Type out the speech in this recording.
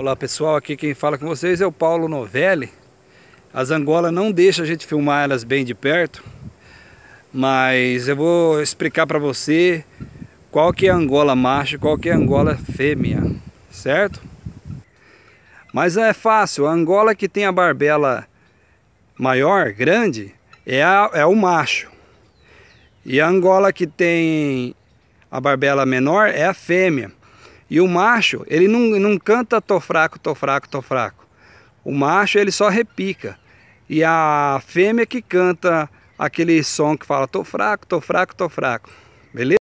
Olá pessoal, aqui quem fala com vocês é o Paulo Novelli. As Angola não deixa a gente filmar elas bem de perto, mas eu vou explicar para você qual que é a Angola macho e qual que é a Angola fêmea, certo? Mas é fácil, a Angola que tem a barbela maior, grande, é, a, é o macho. E a Angola que tem a barbela menor é a fêmea. E o macho, ele não, não canta tô fraco, tô fraco, tô fraco. O macho, ele só repica. E a fêmea que canta aquele som que fala tô fraco, tô fraco, tô fraco. Beleza?